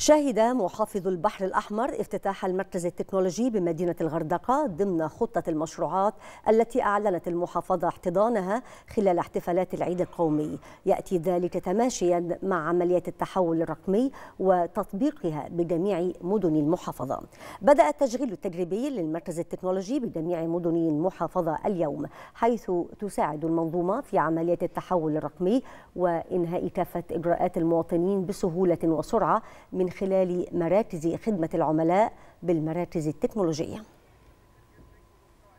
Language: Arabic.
شهد محافظ البحر الأحمر افتتاح المركز التكنولوجي بمدينة الغردقة ضمن خطة المشروعات التي أعلنت المحافظة احتضانها خلال احتفالات العيد القومي يأتي ذلك تماشيا مع عملية التحول الرقمي وتطبيقها بجميع مدن المحافظة بدأ التشغيل التجريبي للمركز التكنولوجي بجميع مدن المحافظة اليوم حيث تساعد المنظومة في عملية التحول الرقمي وإنهاء كافة إجراءات المواطنين بسهولة وسرعة من من خلال مراكز خدمة العملاء بالمراكز التكنولوجية